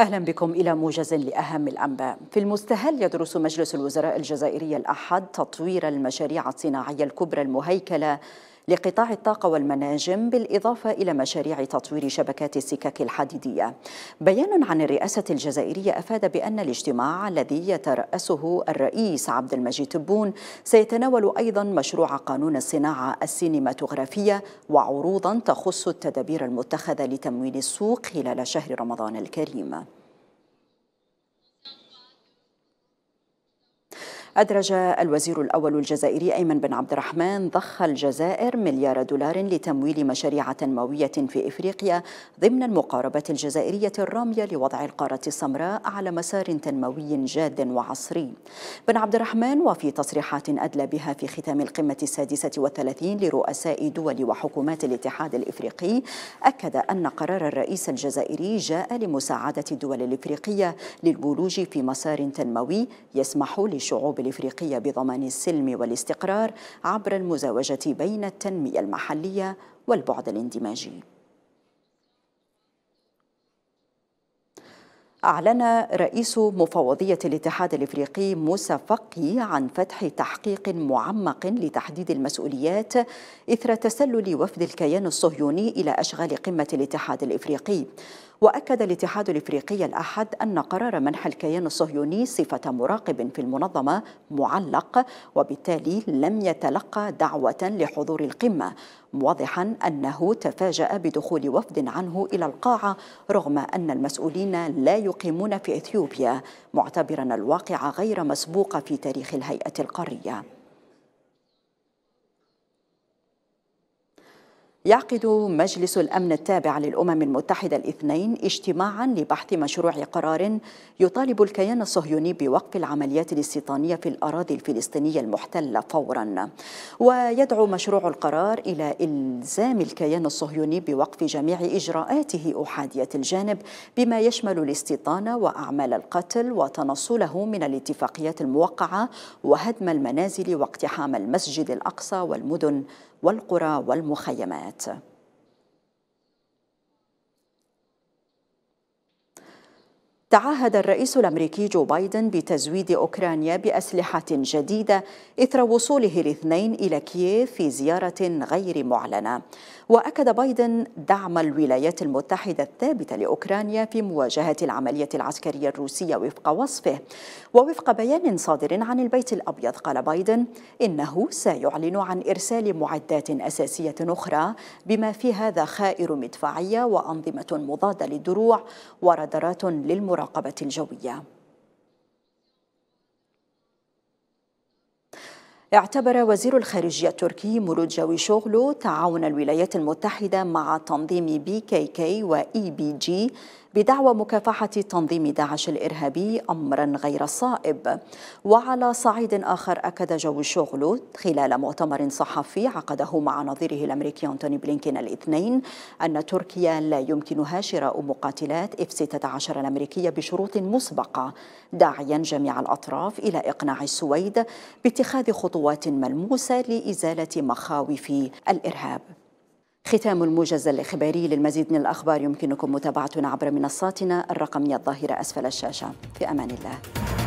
أهلا بكم إلى موجز لأهم الأنباء في المستهل يدرس مجلس الوزراء الجزائري الأحد تطوير المشاريع الصناعية الكبرى المهيكلة لقطاع الطاقة والمناجم بالإضافة إلى مشاريع تطوير شبكات السكك الحديدية بيان عن الرئاسة الجزائرية أفاد بأن الاجتماع الذي يترأسه الرئيس عبد المجيد تبون سيتناول أيضا مشروع قانون الصناعة السينماتوغرافية وعروضا تخص التدابير المتخذة لتمويل السوق خلال شهر رمضان الكريم أدرج الوزير الأول الجزائري أيمن بن عبد الرحمن ضخ الجزائر مليار دولار لتمويل مشاريع تنموية في إفريقيا ضمن المقاربة الجزائرية الرامية لوضع القارة السمراء على مسار تنموي جاد وعصري بن عبد الرحمن وفي تصريحات أدلى بها في ختام القمة السادسة والثلاثين لرؤساء دول وحكومات الاتحاد الإفريقي أكد أن قرار الرئيس الجزائري جاء لمساعدة الدول الإفريقية للولوج في مسار تنموي يسمح للشعوب الإفريقية بضمان السلم والاستقرار عبر المزاوجة بين التنمية المحلية والبعد الاندماجي أعلن رئيس مفوضية الاتحاد الإفريقي موسى فقي عن فتح تحقيق معمق لتحديد المسؤوليات إثر تسلل وفد الكيان الصهيوني إلى أشغال قمة الاتحاد الإفريقي وأكد الاتحاد الإفريقي الأحد أن قرار منح الكيان الصهيوني صفة مراقب في المنظمة معلق وبالتالي لم يتلقى دعوة لحضور القمة موضحا أنه تفاجأ بدخول وفد عنه إلى القاعة رغم أن المسؤولين لا يقيمون في إثيوبيا معتبرا الواقع غير مسبوق في تاريخ الهيئة القارية يعقد مجلس الأمن التابع للأمم المتحدة الاثنين اجتماعا لبحث مشروع قرار يطالب الكيان الصهيوني بوقف العمليات الاستيطانية في الأراضي الفلسطينية المحتلة فورا ويدعو مشروع القرار إلى إلزام الكيان الصهيوني بوقف جميع إجراءاته أحادية الجانب بما يشمل الاستيطان وأعمال القتل وتنصله من الاتفاقيات الموقعة وهدم المنازل واقتحام المسجد الأقصى والمدن والقرى والمخيمات تعهد الرئيس الامريكي جو بايدن بتزويد اوكرانيا باسلحه جديده اثر وصوله الاثنين الى كييف في زياره غير معلنه واكد بايدن دعم الولايات المتحده الثابته لاوكرانيا في مواجهه العمليه العسكريه الروسيه وفق وصفه ووفق بيان صادر عن البيت الابيض قال بايدن انه سيعلن عن ارسال معدات اساسيه اخرى بما في هذا خائر مدفعيه وانظمه مضاده للدروع ورادارات للمراقبه المراقبة الجوية اعتبر وزير الخارجية التركي مولود جاويشوغلو تعاون الولايات المتحدة مع تنظيم بي كي كي وإي بي جي بدعوى مكافحة تنظيم داعش الإرهابي أمرا غير صائب وعلى صعيد آخر أكد جو الشغل خلال مؤتمر صحفي عقده مع نظيره الأمريكي أنتوني بلينكين الاثنين أن تركيا لا يمكنها شراء مقاتلات اف 16 الأمريكية بشروط مسبقة داعيا جميع الأطراف إلى إقناع السويد باتخاذ خطوات ملموسة لإزالة مخاوف الإرهاب ختام الموجز الإخباري للمزيد من الأخبار يمكنكم متابعتنا عبر منصاتنا الرقمية الظاهرة أسفل الشاشة في أمان الله